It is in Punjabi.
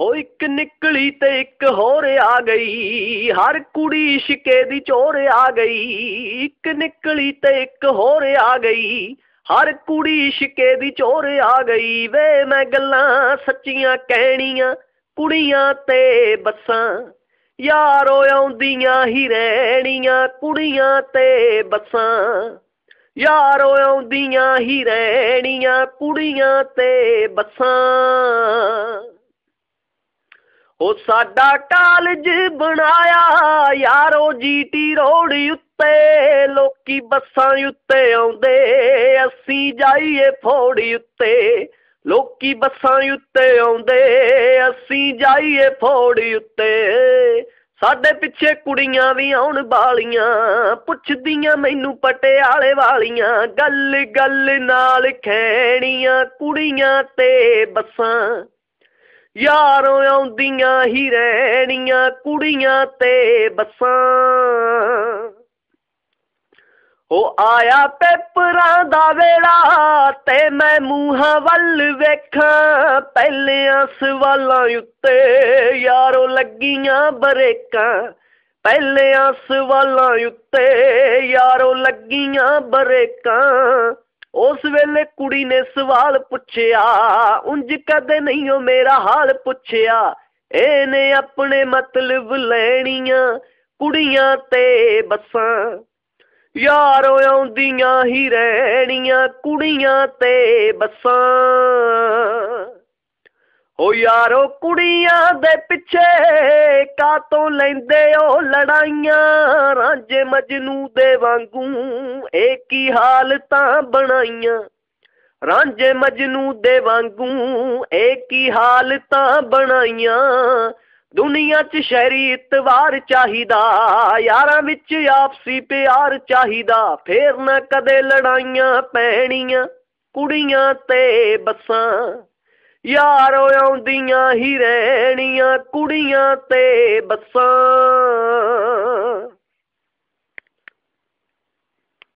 ਹੋ ਇੱਕ ਨਿਕਲੀ ਤੇ ਇੱਕ ਹੋਰ ਆ ਗਈ ਹਰ ਕੁੜੀ ਸ਼ਿਕੇ ਦੀ ਚੋਰ ਆ ਗਈ ਇੱਕ ਨਿਕਲੀ ਤੇ ਇੱਕ ਹੋਰ ਆ ਗਈ ਹਰ ਕੁੜੀ ਸ਼ਿਕੇ ਦੀ ਚੋਰ ਆ ਗਈ ਵੇ ਮੈਂ ਗੱਲਾਂ ਸੱਚੀਆਂ ਕਹਿਣੀਆਂ ਕੁੜੀਆਂ ਤੇ ਬੱਸਾਂ ਯਾਰੋ ਆਉਂਦੀਆਂ ਹੀ ਰਹਿਣੀਆਂ ਕੁੜੀਆਂ ਤੇ ਬੱਸਾਂ ਯਾਰੋ ਆਉਂਦੀਆਂ ਹੀ ਰਹਿਣੀਆਂ ਕੁੜੀਆਂ ਤੇ ਬੱਸਾਂ ਉਹ ਸਾਡਾ ਕਾਲਜ ਬਣਾਇਆ ਯਾਰੋ ਜੀਟੀ ਰੋਡ ਉੱਤੇ ਲੋਕੀ ਬੱਸਾਂ ਉੱਤੇ ਆਉਂਦੇ ਅਸੀਂ ਜਾਈਏ ਫੋੜੀ ਉੱਤੇ ਲੋਕੀ ਬੱਸਾਂ ਉੱਤੇ ਆਉਂਦੇ ਅਸੀਂ ਜਾਈਏ ਫੋੜੀ ਉੱਤੇ ਸਾਡੇ ਪਿੱਛੇ ਕੁੜੀਆਂ ਵੀ ਆਉਣ ਵਾਲੀਆਂ ਪੁੱਛਦੀਆਂ ਮੈਨੂੰ ਪਟਿਆਲੇ ਵਾਲੀਆਂ ਗੱਲ ਗੱਲ ਨਾਲ ਖੈਣੀਆਂ ਕੁੜੀਆਂ ਤੇ ਬੱਸਾਂ ਯਾਰੋਂ ਆਉਂਦੀਆਂ ਹੀ ਰਹਿਣੀਆਂ ਕੁੜੀਆਂ ਤੇ ਬੱਸਾਂ ਉਹ ਆਇਆ ਪੇਪਰਾਂ ਦਾ ਵੇਲਾ ਤੇ ਮੈਂ ਮੂੰਹਾਂ ਵੱਲ ਵੇਖਾਂ ਪਹਿਲਿਆਂ ਸਵਾਲਾਂ ਉੱਤੇ ਯਾਰੋ ਲੱਗੀਆਂ ਬਰੇਕਾਂ ਪਹਿਲਿਆਂ ਸਵਾਲਾਂ ਉੱਤੇ ਯਾਰੋ ਲੱਗੀਆਂ ਬਰੇਕਾਂ ਉਸ ਵੇਲੇ ਕੁੜੀ ਨੇ ਸਵਾਲ ਪੁੱਛਿਆ ਉੰਜ ਕਦੇ ਨਹੀਂ ਉਹ ਮੇਰਾ ਹਾਲ ਪੁੱਛਿਆ ਇਹਨੇ ਆਪਣੇ ਮਤਲਬ ਲੈਣੀਆਂ ਕੁੜੀਆਂ ਤੇ ਬਸਾਂ ਯਾਰੋ ਆਉਂਦੀਆਂ ਹੀ ਰਹਿਣੀਆਂ ਕੁੜੀਆਂ ਤੇ ਬੱਸਾਂ ਓ ਯਾਰੋ ਕੁੜੀਆਂ ਦੇ ਪਿੱਛੇ ਕਾਤੋਂ ਲੈਂਦੇ ਓ ਲੜਾਈਆਂ ਰਾਂਝੇ ਮਜਨੂ ਦੇ ਵਾਂਗੂ ਏ ਕੀ ਹਾਲਤਾਂ ਬਣਾਈਆਂ ਰਾਂਝੇ ਮਜਨੂ ਦੇ ਵਾਂਗੂ ਏ ਕੀ ਹਾਲਤਾਂ ਬਣਾਈਆਂ ਦੁਨੀਆ 'ਚ ਸ਼ਹਿਰੀ ਇਤਵਾਰ ਚਾਹੀਦਾ ਯਾਰਾਂ ਵਿੱਚ ਆਪਸੀ ਪਿਆਰ ਚਾਹੀਦਾ ਫੇਰ ਨਾ ਕਦੇ ਲੜਾਈਆਂ ਪੈਣੀਆਂ ਕੁੜੀਆਂ ਤੇ ਬੱਸਾਂ ਯਾਰ ਆਉਂਦੀਆਂ ਹੀ ਰਹਿਣੀਆਂ ਕੁੜੀਆਂ ਤੇ ਬੱਸਾਂ